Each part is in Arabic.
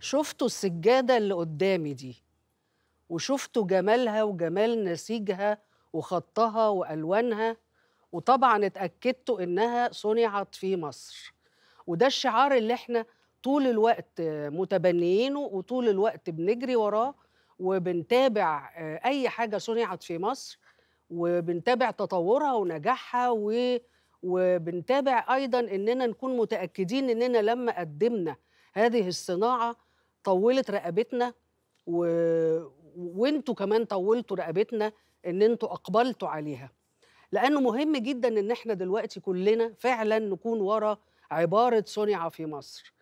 شفتوا السجاده اللي قدامي دي وشفتوا جمالها وجمال نسيجها وخطها والوانها وطبعا اتاكدتوا انها صنعت في مصر وده الشعار اللي احنا طول الوقت متبنيينه وطول الوقت بنجري وراه وبنتابع اي حاجه صنعت في مصر وبنتابع تطورها ونجاحها و... وبنتابع ايضا اننا نكون متاكدين اننا لما قدمنا هذه الصناعه طولت رقبتنا و... وانتوا كمان طولتوا رقبتنا ان انتوا اقبلتوا عليها لانه مهم جدا ان احنا دلوقتي كلنا فعلا نكون ورا عباره صنع في مصر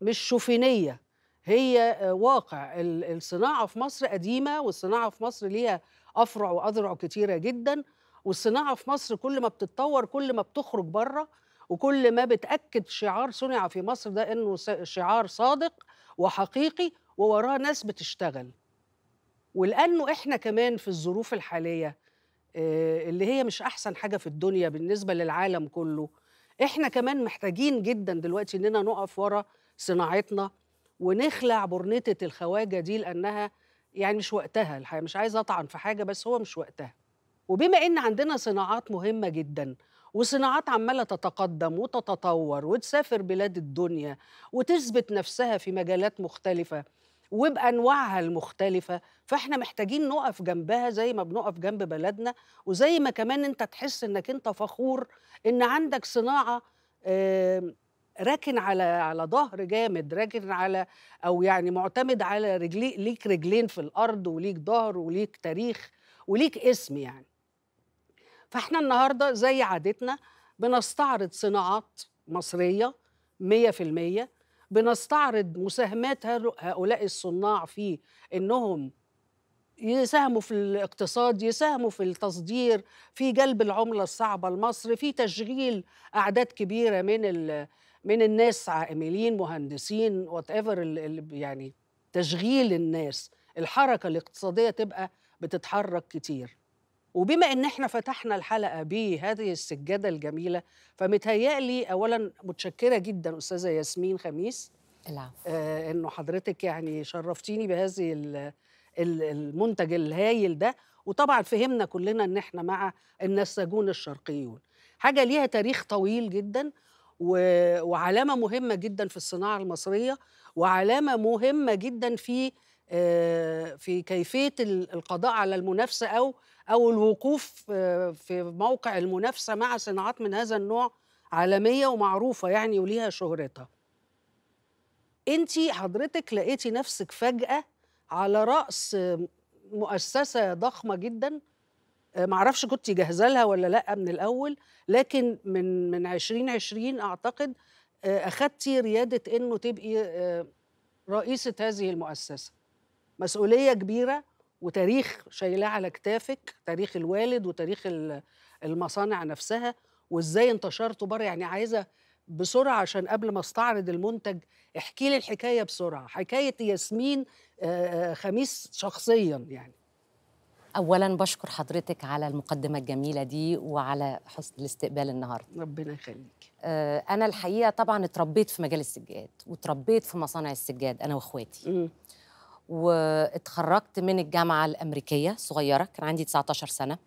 مش شوفينيه هي آه، واقع الصناعه في مصر قديمه والصناعه في مصر ليها افرع واذرع كتيره جدا والصناعه في مصر كل ما بتتطور كل ما بتخرج بره وكل ما بتاكد شعار صنع في مصر ده انه شعار صادق وحقيقي ووراه ناس بتشتغل ولانه احنا كمان في الظروف الحاليه آه، اللي هي مش احسن حاجه في الدنيا بالنسبه للعالم كله احنا كمان محتاجين جدا دلوقتي اننا نقف ورا صناعتنا ونخلع برنتة الخواجه دي لانها يعني مش وقتها الحقيقه مش عايزه اطعن في حاجه بس هو مش وقتها وبما ان عندنا صناعات مهمه جدا وصناعات عماله تتقدم وتتطور وتسافر بلاد الدنيا وتثبت نفسها في مجالات مختلفه وبانواعها المختلفه فاحنا محتاجين نقف جنبها زي ما بنقف جنب بلدنا وزي ما كمان انت تحس انك انت فخور ان عندك صناعه راكن على على ظهر جامد راكن على او يعني معتمد على رجلي ليك رجلين في الارض وليك ظهر وليك تاريخ وليك اسم يعني فاحنا النهارده زي عادتنا بنستعرض صناعات مصريه 100% بنستعرض مساهمات هؤلاء الصناع في انهم يساهموا في الاقتصاد يساهموا في التصدير في جلب العمله الصعبه لمصر في تشغيل اعداد كبيره من من الناس عاملين مهندسين وات ايفر يعني تشغيل الناس الحركه الاقتصاديه تبقى بتتحرك كتير وبما ان احنا فتحنا الحلقه بهذه السجاده الجميله فمتهيألي اولا متشكره جدا استاذه ياسمين خميس العفو آه انه حضرتك يعني شرفتيني بهذه المنتج الهايل ده وطبعا فهمنا كلنا ان احنا مع النساجون الشرقيون حاجه ليها تاريخ طويل جدا وعلامه مهمه جدا في الصناعه المصريه وعلامه مهمه جدا في آه، في كيفيه القضاء على المنافسه او او الوقوف آه، في موقع المنافسه مع صناعات من هذا النوع عالميه ومعروفه يعني وليها شهرتها انت حضرتك لقيتي نفسك فجاه على راس مؤسسه ضخمه جدا آه، معرفش كنت جاهزه لها ولا لا من الاول لكن من من 2020 اعتقد آه، اخدتي رياده انه تبقي رئيسه هذه المؤسسه مسؤوليه كبيره وتاريخ شايلاه على كتافك تاريخ الوالد وتاريخ المصانع نفسها وازاي انتشرتوا بره يعني عايزه بسرعه عشان قبل ما استعرض المنتج احكي لي الحكايه بسرعه حكايه ياسمين خميس شخصيا يعني اولا بشكر حضرتك على المقدمه الجميله دي وعلى حسن الاستقبال النهارده ربنا يخليك انا الحقيقه طبعا اتربيت في مجال السجاد وتربيت في مصانع السجاد انا واخواتي إمم. واتخرجت من الجامعه الامريكيه صغيره كان عندي 19 سنه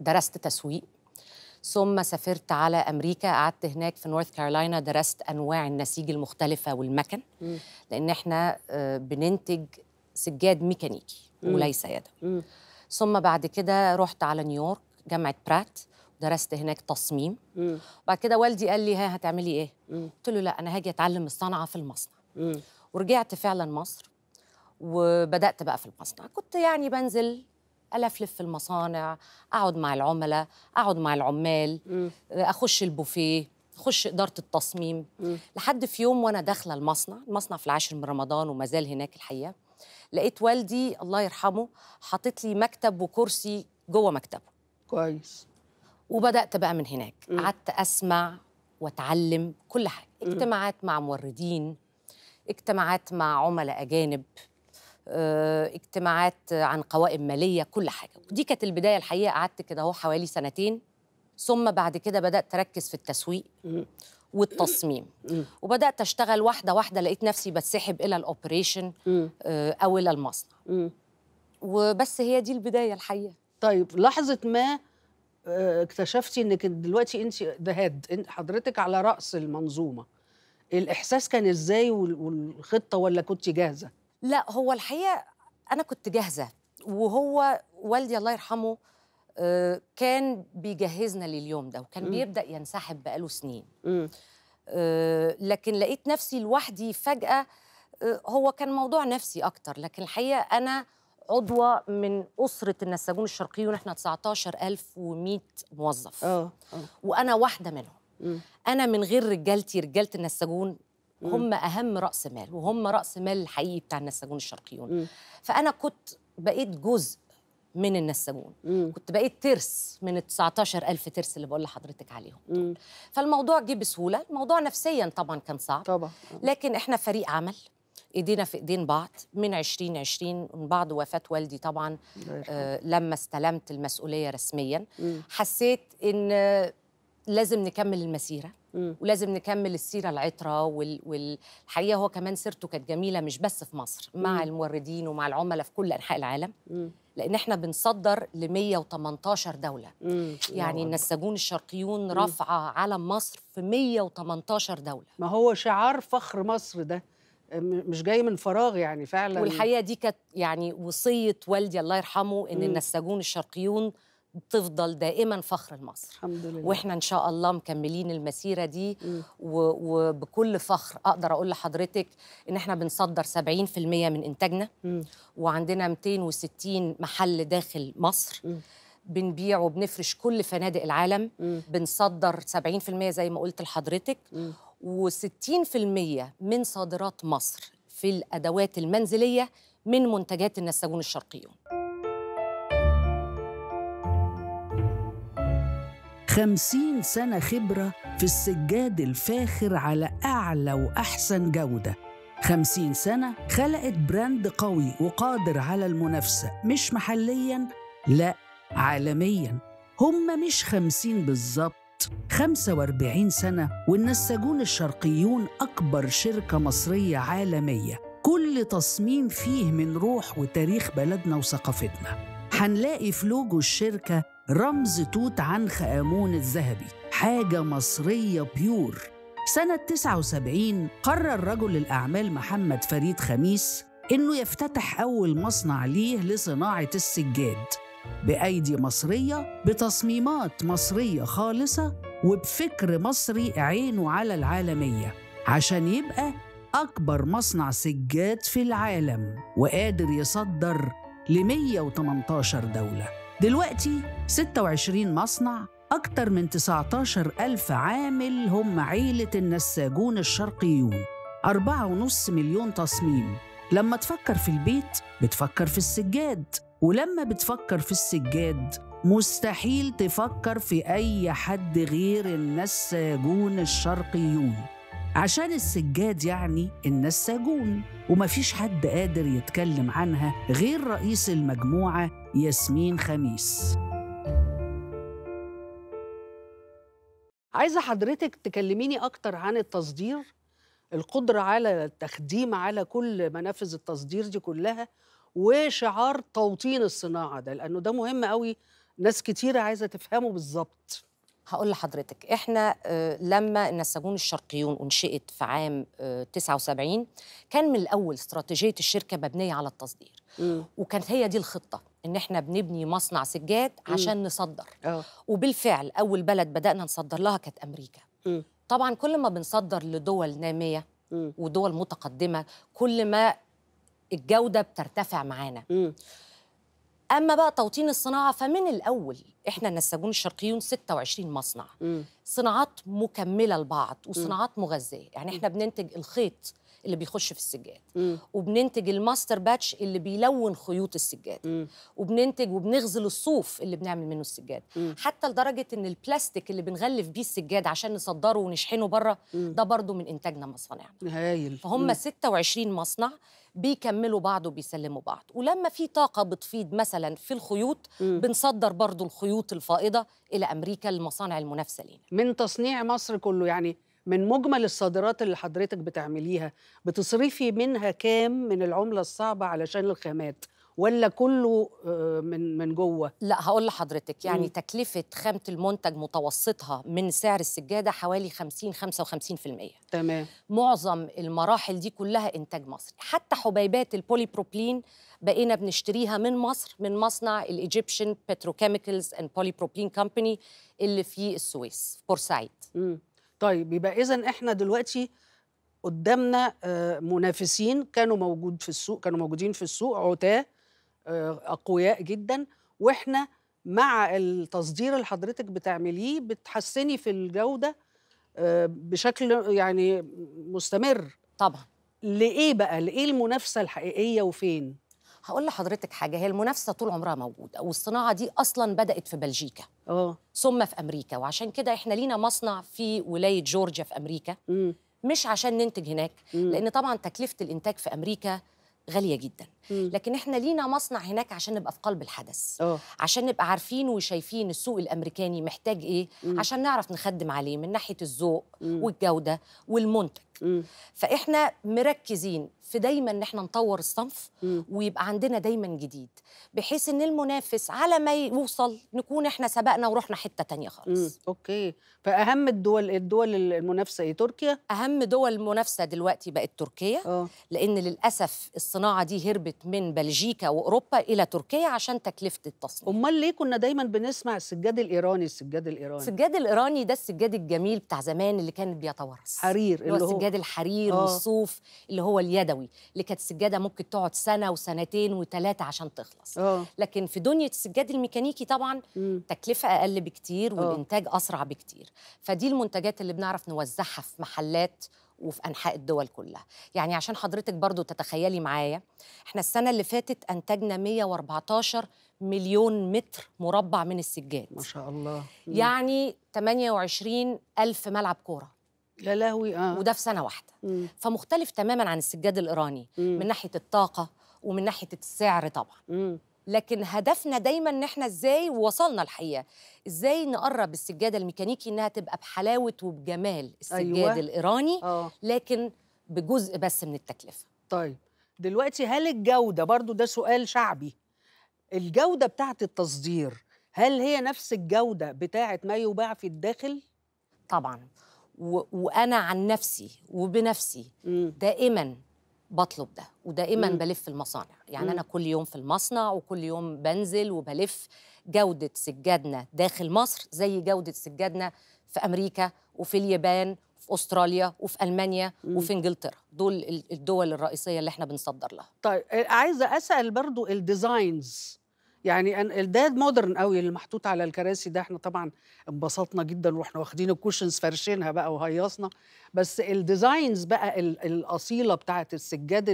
درست تسويق ثم سافرت على امريكا قعدت هناك في نورث كارولاينا درست انواع النسيج المختلفه والمكن لان احنا آه، بننتج سجاد ميكانيكي وليس يد ثم بعد كده رحت على نيويورك جامعه برات درست هناك تصميم م. بعد كده والدي قال لي ها هتعملي ايه قلت له لا انا هاجي اتعلم الصنعه في المصنع ورجعت فعلا مصر وبدات بقى في المصنع كنت يعني بنزل الفلف في المصانع اقعد مع العملاء اقعد مع العمال م. اخش البوفيه اخش اداره التصميم م. لحد في يوم وانا داخله المصنع المصنع في العاشر من رمضان وما زال هناك الحقيقه لقيت والدي الله يرحمه حاطط لي مكتب وكرسي جوه مكتبه كويس وبدات بقى من هناك قعدت اسمع واتعلم كل حاجه اجتماعات مع موردين اجتماعات مع عملاء اجانب آه، اجتماعات عن قوائم ماليه كل حاجه ودي كانت البدايه الحقيقه قعدت كده اهو حوالي سنتين ثم بعد كده بدات اركز في التسويق والتصميم وبدات اشتغل واحده واحده لقيت نفسي بتسحب الى الاوبريشن آه، او الى المصنع وبس هي دي البدايه الحقيقه طيب لحظه ما آه، اكتشفتي انك دلوقتي انت ده هاد حضرتك على راس المنظومه الاحساس كان ازاي والخطه ولا كنت جاهزه لا هو الحقيقه انا كنت جاهزه وهو والدي الله يرحمه آه، كان بيجهزنا لليوم ده وكان م. بيبدا ينسحب بقاله سنين م. آه، لكن لقيت نفسي لوحدي فجاه آه، هو كان موضوع نفسي اكتر لكن الحقيقه انا عضوة من أسرة النساجون الشرقيون احنا 19100 موظف أوه. أوه. وأنا واحدة منهم م. أنا من غير رجالتي رجالة النساجون هم اهم راس مال وهم راس مال الحقيقي بتاع النساجون الشرقيون م. فانا كنت بقيت جزء من النساجون كنت بقيت ترس من ال 19000 ترس اللي بقول لحضرتك عليهم فالموضوع جه بسهوله الموضوع نفسيا طبعا كان صعب طبعا لكن احنا فريق عمل ايدينا في ايدين بعض من 2020 من بعد وفاه والدي طبعا آه لما استلمت المسؤوليه رسميا م. حسيت ان لازم نكمل المسيره ولازم نكمل السيره العطره وال... والحقيقه هو كمان سيرته كانت جميله مش بس في مصر مم. مع الموردين ومع العملاء في كل انحاء العالم مم. لان احنا بنصدر ل 118 دوله مم. يعني النساجون الشرقيون رافعه علم مصر في 118 دوله ما هو شعار فخر مصر ده مش جاي من فراغ يعني فعلا والحقيقه دي كانت يعني وصيه والدي الله يرحمه ان النساجون الشرقيون تفضل دائما فخر لمصر الحمد لله واحنا ان شاء الله مكملين المسيره دي وبكل فخر اقدر اقول لحضرتك ان احنا بنصدر 70% من انتاجنا م. وعندنا 260 محل داخل مصر م. بنبيع وبنفرش كل فنادق العالم م. بنصدر 70% زي ما قلت لحضرتك و60% من صادرات مصر في الادوات المنزليه من منتجات النساجون الشرقيون خمسين سنة خبرة في السجاد الفاخر على أعلى وأحسن جودة خمسين سنة خلقت براند قوي وقادر على المنافسة مش محليا لا عالميا هم مش خمسين بالظبط 45 سنة والنساجون الشرقيون أكبر شركة مصرية عالمية كل تصميم فيه من روح وتاريخ بلدنا وثقافتنا هنلاقي في لوجو الشركة رمز توت عنخ آمون الذهبي حاجة مصرية بيور سنة 79 قرر رجل الأعمال محمد فريد خميس إنه يفتتح أول مصنع ليه لصناعة السجاد بأيدي مصرية بتصميمات مصرية خالصة وبفكر مصري عينه على العالمية عشان يبقى أكبر مصنع سجاد في العالم وقادر يصدر ل 118 دولة دلوقتي 26 مصنع أكتر من 19 ألف عامل هم عيلة النساجون الشرقيون 4.5 مليون تصميم لما تفكر في البيت بتفكر في السجاد ولما بتفكر في السجاد مستحيل تفكر في أي حد غير النساجون الشرقيون عشان السجاد يعني النساجون ومفيش حد قادر يتكلم عنها غير رئيس المجموعة ياسمين خميس عايزة حضرتك تكلميني أكتر عن التصدير القدرة على التخديم على كل منافذ التصدير دي كلها وشعار توطين الصناعة ده لأنه ده مهم قوي ناس كتيرة عايزة تفهمه بالظبط هقول لحضرتك احنا آه، لما النساجون الشرقيون انشئت في عام 79 آه، كان من الاول استراتيجيه الشركه مبنيه على التصدير وكانت هي دي الخطه ان احنا بنبني مصنع سجاد عشان نصدر آه. وبالفعل اول بلد بدانا نصدر لها كانت امريكا طبعا كل ما بنصدر لدول ناميه ودول متقدمه كل ما الجوده بترتفع معانا اما بقى توطين الصناعه فمن الاول احنا النساجون الشرقيون 26 مصنع م. صناعات مكمله لبعض وصناعات مغذيه يعني احنا بننتج الخيط اللي بيخش في السجاد م. وبننتج الماستر باتش اللي بيلون خيوط السجاد وبننتج وبنغزل الصوف اللي بنعمل منه السجاد م. حتى لدرجه ان البلاستيك اللي بنغلف بيه السجاد عشان نصدره ونشحنه بره ده برضو من انتاجنا مصانعنا هايل فهم م. 26 مصنع بيكملوا بعض وبيسلموا بعض ولما في طاقة بتفيض مثلا في الخيوط م. بنصدر برضو الخيوط الفائضة إلى أمريكا للمصانع المنافسة لينا من تصنيع مصر كله يعني من مجمل الصادرات اللي حضرتك بتعمليها بتصرفي منها كام من العملة الصعبة علشان الخامات ولا كله آه، من من جوه لا هقول لحضرتك يعني م. تكلفه خامه المنتج متوسطها من سعر السجاده حوالي 50 55% تمام معظم المراحل دي كلها انتاج مصري حتى حبيبات البولي بروبلين بقينا بنشتريها من مصر من مصنع الايجيبشن بتروكيميكلز اند بولي بروبلين كومباني اللي في السويس في بورسعيد طيب يبقى اذا احنا دلوقتي قدامنا آه، منافسين كانوا موجود في السوق كانوا موجودين في السوق عتاه آه، اقوياء جدا واحنا مع التصدير اللي حضرتك بتعمليه بتحسني في الجوده آه، بشكل يعني مستمر طبعا لايه بقى لايه المنافسه الحقيقيه وفين هقول لحضرتك حاجه هي المنافسه طول عمرها موجوده والصناعه دي اصلا بدات في بلجيكا اه ثم في امريكا وعشان كده احنا لينا مصنع في ولايه جورجيا في امريكا م. مش عشان ننتج هناك م. لان طبعا تكلفه الانتاج في امريكا غاليه جدا مم. لكن احنا لينا مصنع هناك عشان نبقى في قلب الحدث أوه. عشان نبقى عارفين وشايفين السوق الامريكاني محتاج ايه مم. عشان نعرف نخدم عليه من ناحيه الذوق والجوده والمنتج مم. فاحنا مركزين في دايما ان احنا نطور الصنف م. ويبقى عندنا دايما جديد بحيث ان المنافس على ما يوصل نكون احنا سبقنا ورحنا حته تانية خالص م. اوكي فاهم الدول الدول المنافسه ايه تركيا اهم دول المنافسه دلوقتي بقت تركيا أوه. لان للاسف الصناعه دي هربت من بلجيكا واوروبا الى تركيا عشان تكلفه التصنيع امال ليه كنا دايما بنسمع السجاد الايراني السجاد الايراني السجاد الايراني ده السجاد الجميل بتاع زمان اللي كان بيتورث حرير اللي هو السجاد الحرير أوه. والصوف اللي هو اليدوي قوي اللي كانت السجاده ممكن تقعد سنه وسنتين وثلاثه عشان تخلص أوه. لكن في دنيا السجاد الميكانيكي طبعا مم. تكلفه اقل بكتير آه. والانتاج اسرع بكتير فدي المنتجات اللي بنعرف نوزعها في محلات وفي انحاء الدول كلها يعني عشان حضرتك برضو تتخيلي معايا احنا السنه اللي فاتت انتجنا 114 مليون متر مربع من السجاد ما شاء الله يعني 28 ألف ملعب كورة لا لهوي اه وده في سنه واحده مم. فمختلف تماما عن السجاد الايراني مم. من ناحيه الطاقه ومن ناحيه السعر طبعا مم. لكن هدفنا دايما ان احنا ازاي وصلنا الحقيقه ازاي نقرب السجاده الميكانيكي انها تبقى بحلاوه وبجمال السجاد أيوة. الايراني أوه. لكن بجزء بس من التكلفه طيب دلوقتي هل الجوده برضو ده سؤال شعبي الجوده بتاعه التصدير هل هي نفس الجوده بتاعه ما يباع في الداخل طبعا وانا عن نفسي وبنفسي دائما بطلب ده ودائما بلف بلف المصانع يعني انا كل يوم في المصنع وكل يوم بنزل وبلف جوده سجادنا داخل مصر زي جوده سجادنا في امريكا وفي اليابان وفي استراليا وفي المانيا وفي انجلترا دول الدول الرئيسيه اللي احنا بنصدر لها طيب عايزه اسال برضو الديزاينز يعني ده مودرن قوي اللي محطوط على الكراسي ده احنا طبعا انبسطنا جدا واحنا واخدين الكوشنز فرشينها بقى وهيصنا بس الديزاينز بقى الاصيله بتاعه السجاد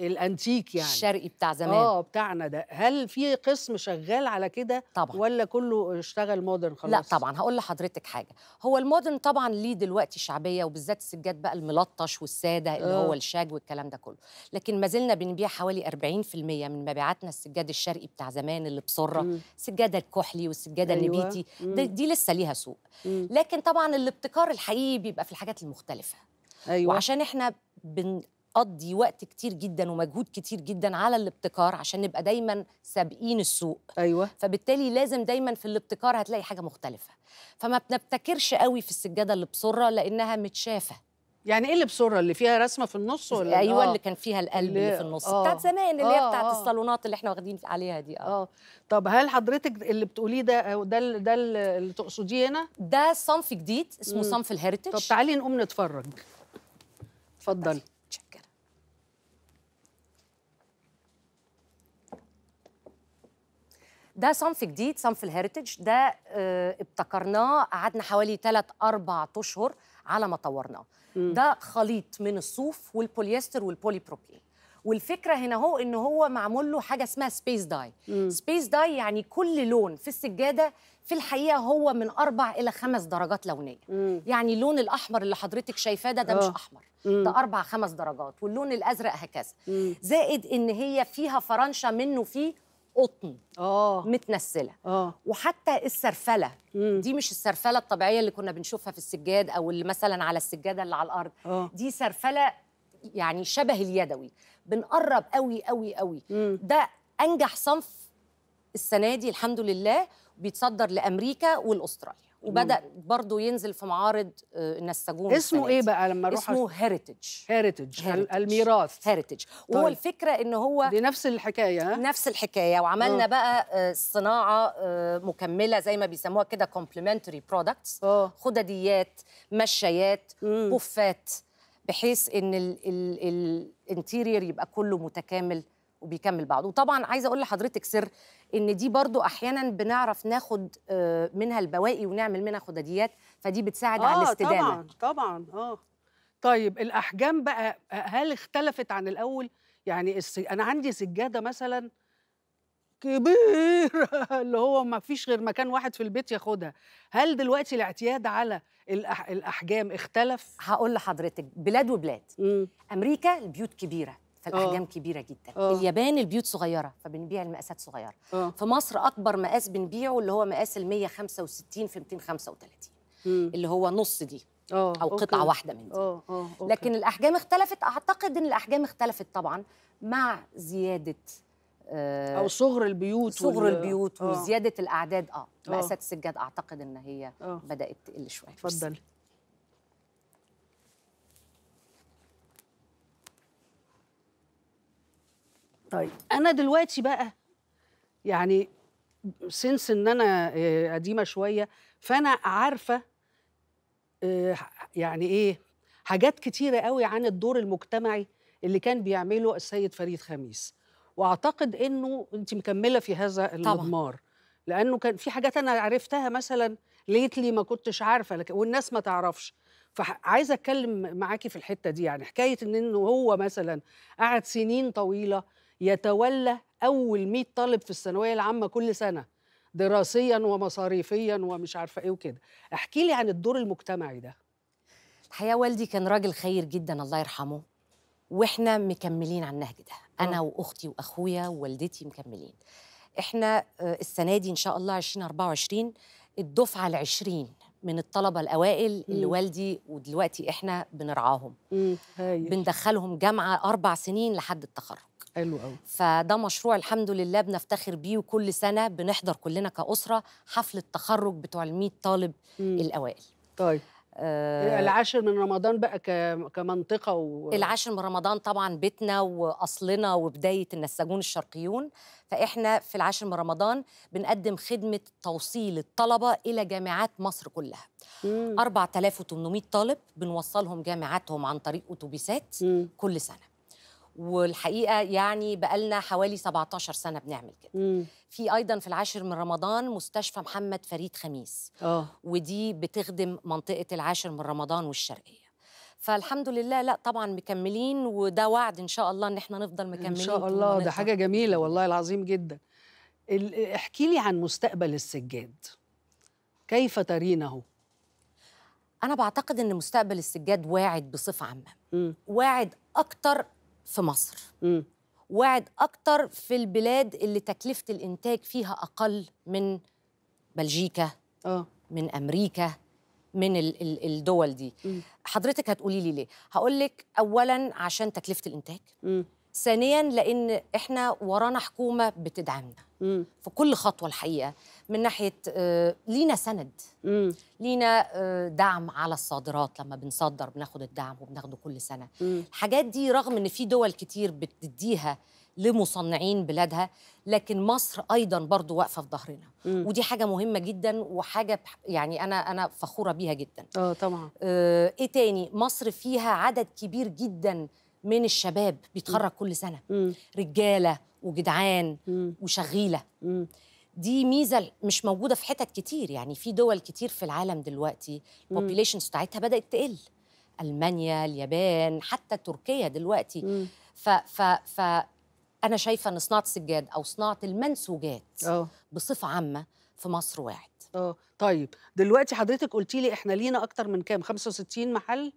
الانتيك يعني الشرقي بتاع زمان اه بتاعنا ده هل في قسم شغال على كده طبعا ولا كله اشتغل مودرن خلاص لا طبعا هقول لحضرتك حاجه هو المودرن طبعا ليه دلوقتي شعبيه وبالذات السجاد بقى الملطش والساده اللي أوه. هو آه. الشاج والكلام ده كله لكن ما زلنا بنبيع حوالي 40% من مبيعاتنا السجاد الشرقي بتاع زمان اللي بسره السجاده الكحلي والسجاده أيوة. النبيتي دي, دي لسه ليها سوق مم. لكن طبعا الابتكار الحقيقي بيبقى في الحاجات المختلفه أيوة. وعشان احنا بن بتقضي وقت كتير جدا ومجهود كتير جدا على الابتكار عشان نبقى دايما سابقين السوق ايوه فبالتالي لازم دايما في الابتكار هتلاقي حاجه مختلفه فما بنبتكرش قوي في السجاده اللي بصره لانها متشافه يعني ايه اللي بصره اللي فيها رسمه في النص ولا ايوه آه. اللي كان فيها القلب اللي, في النص آه. بتاعت زمان اللي هي آه. بتاعت آه. الصالونات اللي احنا واخدين عليها دي اه, آه. طب هل حضرتك اللي بتقوليه ده آه، ده ده اللي تقصديه هنا ده صنف جديد اسمه مم. صنف الهيريتج طب تعالي نقوم نتفرج اتفضلي ده صنف جديد صنف الهيريتج ده اه ابتكرناه قعدنا حوالي 3 4 اشهر على ما طورناه ده خليط من الصوف والبوليستر والبولي والبوليبروبين والفكره هنا هو ان هو معمول له حاجه اسمها سبيس داي سبيس داي يعني كل لون في السجاده في الحقيقه هو من اربع الى خمس درجات لونيه مم. يعني اللون الاحمر اللي حضرتك شايفاه ده ده مش آه. احمر مم. ده اربع خمس درجات واللون الازرق هكذا مم. زائد ان هي فيها فرنشه منه فيه قطن اه متنسله اه وحتى السرفله مم. دي مش السرفله الطبيعيه اللي كنا بنشوفها في السجاد او اللي مثلا على السجاده اللي على الارض أوه. دي سرفله يعني شبه اليدوي بنقرب قوي قوي قوي مم. ده انجح صنف السنه دي الحمد لله بيتصدر لامريكا والاستراليا وبدا برضه ينزل في معارض آه، النساجون اسمه ايه بقى لما اروح اسمه هيريتج هيريتج الميراث هيريتج طيب. وهو طيب. الفكره ان هو دي نفس الحكايه ها؟ نفس الحكايه وعملنا أوه. بقى آه، صناعه آه، مكمله زي ما بيسموها كده كومبلمنتري برودكتس خدديات مشايات بوفات بحيث ان الانتيرير يبقى كله متكامل وبيكمل بعضه وطبعا عايزه اقول لحضرتك سر ان دي برضو احيانا بنعرف ناخد آه، منها البواقي ونعمل منها خدديات فدي بتساعد آه على الاستدامه طبعا طبعا اه طيب الاحجام بقى آه، هل اختلفت عن الاول يعني انا عندي سجاده مثلا كبيرة اللي هو ما فيش غير مكان واحد في البيت ياخدها هل دلوقتي الاعتياد على الأح... الأحجام اختلف؟ هقول لحضرتك بلاد وبلاد مم. أمريكا البيوت كبيرة آه. فالاحجام أوه. كبيره جدا أوه. اليابان البيوت صغيره فبنبيع المقاسات صغيره أوه. في مصر اكبر مقاس بنبيعه اللي هو مقاس ال 165 في 235 مم. اللي هو نص دي أوه. او أوكي. قطعه واحده من دي أوه. أوه. أوكي. لكن الاحجام اختلفت اعتقد ان الاحجام اختلفت طبعا مع زياده آه، او صغر البيوت صغر وال... البيوت آه. وزياده الاعداد اه مقاسات السجاد اعتقد ان هي أوه. بدات تقل شويه اتفضلي طيب انا دلوقتي بقى يعني سنس ان انا آه، قديمه شويه فانا عارفه آه، يعني ايه حاجات كتيره قوي عن الدور المجتمعي اللي كان بيعمله السيد فريد خميس واعتقد انه انت مكمله في هذا المضمار طبعا. لانه كان في حاجات انا عرفتها مثلا ليتلي ما كنتش عارفه والناس ما تعرفش فعايزه اتكلم معاكي في الحته دي يعني حكايه ان, إنه هو مثلا قعد سنين طويله يتولى اول 100 طالب في الثانويه العامه كل سنه دراسيا ومصاريفيا ومش عارفه ايه وكده احكي لي عن الدور المجتمعي ده الحقيقه والدي كان راجل خير جدا الله يرحمه واحنا مكملين على النهج ده آه. انا أه. واختي واخويا ووالدتي مكملين احنا آه، السنه دي ان شاء الله 2024 الدفعه ال20 من الطلبه الاوائل اللي والدي ودلوقتي احنا بنرعاهم بندخلهم جامعه اربع سنين لحد التخرج حلو قوي فده مشروع الحمد لله بنفتخر بيه وكل سنه بنحضر كلنا كاسره حفله تخرج بتوع ال 100 طالب مم. الاوائل طيب آه العاشر من رمضان بقى كمنطقه و... العاشر من رمضان طبعا بيتنا واصلنا وبدايه النساجون الشرقيون فاحنا في العاشر من رمضان بنقدم خدمه توصيل الطلبه الى جامعات مصر كلها مم. 4800 طالب بنوصلهم جامعاتهم عن طريق اتوبيسات كل سنه والحقيقه يعني بقالنا حوالي 17 سنه بنعمل كده مم. في ايضا في العاشر من رمضان مستشفى محمد فريد خميس أوه. ودي بتخدم منطقه العاشر من رمضان والشرقيه فالحمد لله لا طبعا مكملين وده وعد ان شاء الله ان احنا نفضل مكملين ان شاء الله ده حاجه جميله والله العظيم جدا احكي لي عن مستقبل السجاد كيف ترينه انا بعتقد ان مستقبل السجاد واعد بصفه عامه واعد اكتر في مصر م. وعد أكتر في البلاد اللي تكلفة الإنتاج فيها أقل من بلجيكا أوه. من أمريكا من الدول دي م. حضرتك هتقولي لي ليه هقول لك اولا عشان تكلفه الانتاج م. ثانيا لان احنا ورانا حكومه بتدعمنا مم. في كل خطوه الحقيقه من ناحيه آه، لينا سند مم. لينا آه، دعم على الصادرات لما بنصدر بناخد الدعم وبناخده كل سنه مم. الحاجات دي رغم ان في دول كتير بتديها لمصنعين بلادها لكن مصر ايضا برضو واقفه في ظهرنا ودي حاجه مهمه جدا وحاجه يعني انا انا فخوره بيها جدا اه طبعا آه، ايه تاني مصر فيها عدد كبير جدا من الشباب بيتخرج كل سنه مم. رجاله وجدعان مم. وشغيله مم. دي ميزه مش موجوده في حتت كتير يعني في دول كتير في العالم دلوقتي البوبيليشنز بتاعتها بدات تقل المانيا اليابان حتى تركيا دلوقتي مم. ف ف ف انا شايفه ان صناعه السجاد او صناعه المنسوجات أوه. بصفه عامه في مصر واعد اه طيب دلوقتي حضرتك قلتي لي احنا لينا اكتر من كام 65 محل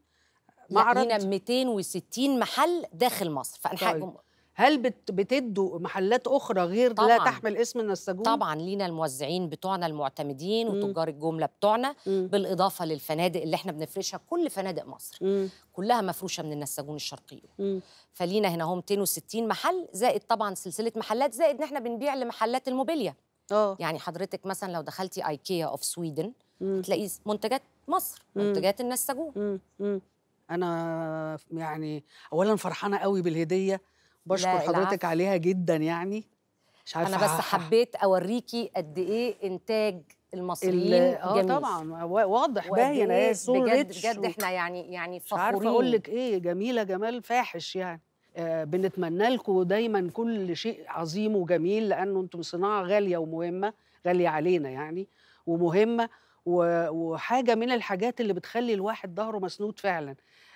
معرض لينا 260 محل داخل مصر فأنا طيب. طيب. هل بتدوا محلات اخرى غير طبعاً. لا تحمل اسم النساجون طبعا لينا الموزعين بتوعنا المعتمدين وتجار الجمله بتوعنا مم. بالاضافه للفنادق اللي احنا بنفرشها كل فنادق مصر مم. كلها مفروشه من النساجون الشرقيه مم. فلينا هنا هم 260 محل زائد طبعا سلسله محلات زائد ان احنا بنبيع لمحلات الموبيليا اه يعني حضرتك مثلا لو دخلتي ايكيا اوف سويدن تلاقي منتجات مصر منتجات النساجون انا يعني اولا فرحانه قوي بالهديه بشكر حضرتك عليها جدا يعني مش عارفه انا بس حبيت اوريكي قد ايه انتاج المصريين اه طبعا واضح باين آه، إيه صورة بجد بجد احنا يعني يعني فخورين مش عارفه اقول لك ايه جميله جمال فاحش يعني آه، بنتمنى لكم دايما كل شيء عظيم وجميل لانه انتم صناعه غاليه ومهمه غاليه علينا يعني ومهمه وحاجه من الحاجات اللي بتخلي الواحد ظهره مسنود فعلا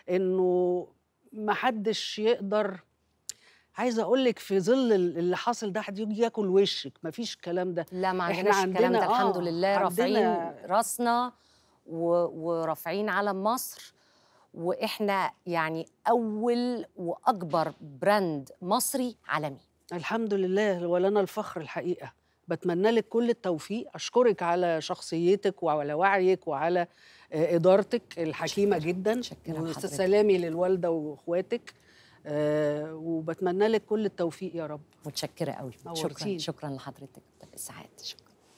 انه محدش يقدر عايزه اقول لك في ظل اللي حاصل ده حد يجي ياكل وشك مفيش الكلام ده لا ما عندنا الكلام ده آه، الحمد لله رافعين راسنا ورافعين علم مصر واحنا يعني اول واكبر براند مصري عالمي الحمد لله ولنا الفخر الحقيقه بتمنى لك كل التوفيق أشكرك على شخصيتك وعلى وعيك وعلى آه، إدارتك الحكيمة شكرا. جدا وأستاذ سلامي للوالدة وإخواتك أه وبتمنى لك كل التوفيق يا رب متشكرة قوي شكرا شكرا لحضرتك السعادة شكرا